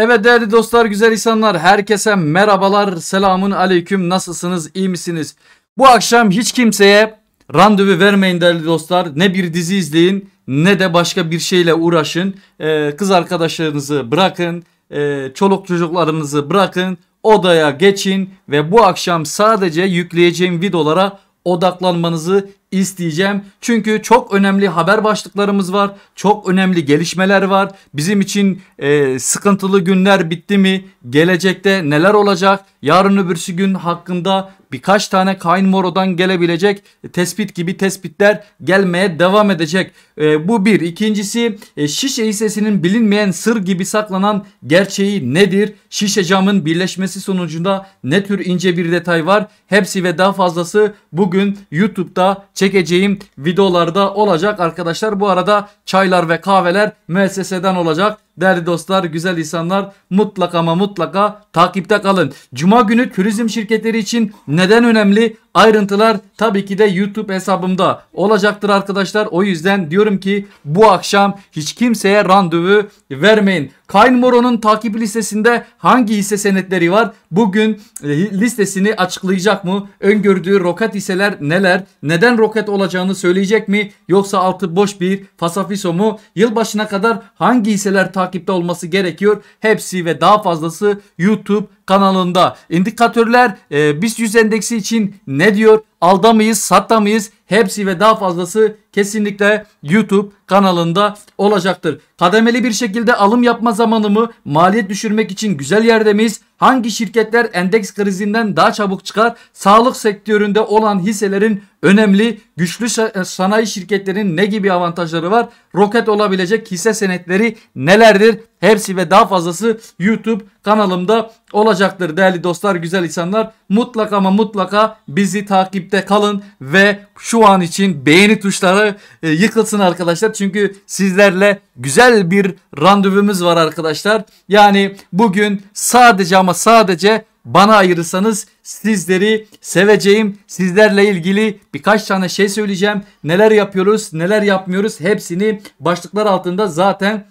Evet değerli dostlar, güzel insanlar, herkese merhabalar, selamun aleyküm, nasılsınız, iyi misiniz? Bu akşam hiç kimseye randevu vermeyin değerli dostlar. Ne bir dizi izleyin, ne de başka bir şeyle uğraşın. Ee, kız arkadaşlarınızı bırakın, e, çoluk çocuklarınızı bırakın, odaya geçin ve bu akşam sadece yükleyeceğim videolara odaklanmanızı isteyeceğim. Çünkü çok önemli haber başlıklarımız var. Çok önemli gelişmeler var. Bizim için e, sıkıntılı günler bitti mi? Gelecekte neler olacak? Yarın öbürsü gün hakkında birkaç tane Kain Moro'dan gelebilecek tespit gibi tespitler gelmeye devam edecek. E, bu bir. İkincisi e, şişe hissesinin bilinmeyen sır gibi saklanan gerçeği nedir? Şişe camın birleşmesi sonucunda ne tür ince bir detay var? Hepsi ve daha fazlası bugün YouTube'da çekeceğim videolarda olacak arkadaşlar. Bu arada çaylar ve kahveler müesseseden olacak. Değerli dostlar, güzel insanlar mutlaka ama mutlaka takipte kalın. Cuma günü turizm şirketleri için neden önemli? Ayrıntılar tabii ki de YouTube hesabımda olacaktır arkadaşlar. O yüzden diyorum ki bu akşam hiç kimseye randevu vermeyin. Kayn Moro'nun takip listesinde hangi hisse senetleri var? Bugün e, listesini açıklayacak mı? Öngördüğü roket hisseler neler? Neden roket olacağını söyleyecek mi? Yoksa altı boş bir fasafiso mu? Yılbaşına kadar hangi hisseler takip takipte olması gerekiyor. Hepsi ve daha fazlası YouTube kanalında. İndikatörler e, BIST 100 endeksi için ne diyor? Alda mıyız, satta mıyız? Hepsi ve daha fazlası kesinlikle YouTube kanalında olacaktır. Kademeli bir şekilde alım yapma zamanımı, Maliyet düşürmek için güzel yerde miyiz? Hangi şirketler endeks krizinden daha çabuk çıkar? Sağlık sektöründe olan hisselerin Önemli güçlü e, sanayi şirketlerinin ne gibi avantajları var? Roket olabilecek hisse senetleri nelerdir? Hepsi ve daha fazlası YouTube kanalımda olacaktır değerli dostlar, güzel insanlar. Mutlaka ama mutlaka bizi takipte kalın ve şu an için beğeni tuşları e, yıkılsın arkadaşlar. Çünkü sizlerle güzel bir randevumuz var arkadaşlar. Yani bugün sadece ama sadece bana ayırırsanız sizleri seveceğim. Sizlerle ilgili birkaç tane şey söyleyeceğim. Neler yapıyoruz, neler yapmıyoruz hepsini başlıklar altında zaten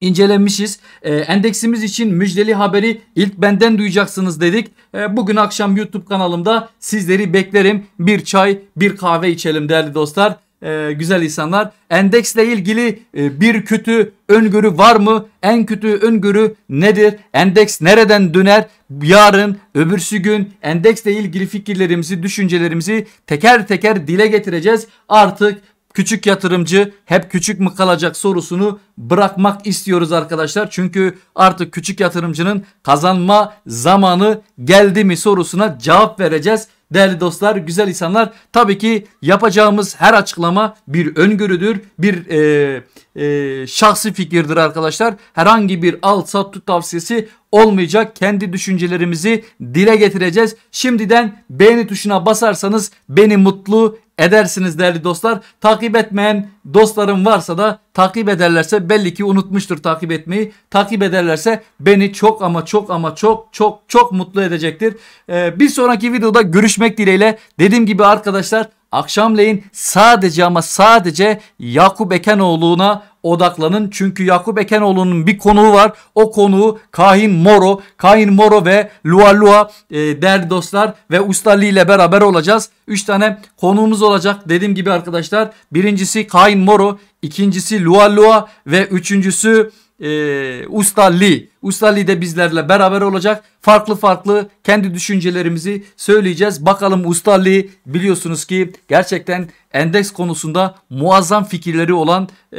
incelenmişiz. E, ee, endeksimiz için müjdeli haberi ilk benden duyacaksınız dedik. E, bugün akşam YouTube kanalımda sizleri beklerim. Bir çay, bir kahve içelim değerli dostlar e, güzel insanlar. Endeksle ilgili e, bir kötü öngörü var mı? En kötü öngörü nedir? Endeks nereden döner? Yarın, öbürsü gün endeksle ilgili fikirlerimizi, düşüncelerimizi teker teker dile getireceğiz. Artık küçük yatırımcı hep küçük mü kalacak sorusunu bırakmak istiyoruz arkadaşlar. Çünkü artık küçük yatırımcının kazanma zamanı geldi mi sorusuna cevap vereceğiz. Değerli dostlar, güzel insanlar tabii ki yapacağımız her açıklama bir öngörüdür, bir e, e, şahsi fikirdir arkadaşlar. Herhangi bir al sat tut tavsiyesi olmayacak. Kendi düşüncelerimizi dile getireceğiz. Şimdiden beğeni tuşuna basarsanız beni mutlu edersiniz değerli dostlar. Takip etmeyen dostlarım varsa da takip ederlerse belli ki unutmuştur takip etmeyi. Takip ederlerse beni çok ama çok ama çok çok çok mutlu edecektir. Ee, bir sonraki videoda görüşmek dileğiyle. Dediğim gibi arkadaşlar Akşamleyin sadece ama sadece Yakup Ekenoğlu'na odaklanın. Çünkü Yakup Ekenoğlu'nun bir konuğu var. O konuğu Kahin Moro. Kahin Moro ve Lua Lua e, değerli dostlar ve Usta Lee ile beraber olacağız. Üç tane konuğumuz olacak dediğim gibi arkadaşlar. Birincisi Kahin Moro, ikincisi Lua Lua ve üçüncüsü e, Usta Ustali de bizlerle beraber olacak. Farklı farklı kendi düşüncelerimizi söyleyeceğiz. Bakalım Usta Ustali biliyorsunuz ki gerçekten endeks konusunda muazzam fikirleri olan e,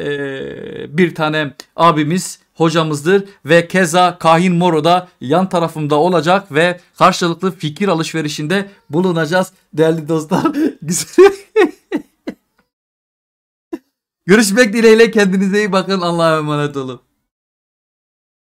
bir tane abimiz hocamızdır ve keza Kahin Moro da yan tarafımda olacak ve karşılıklı fikir alışverişinde bulunacağız değerli dostlar. Görüşmek dileğiyle kendinize iyi bakın. Allah'a emanet olun.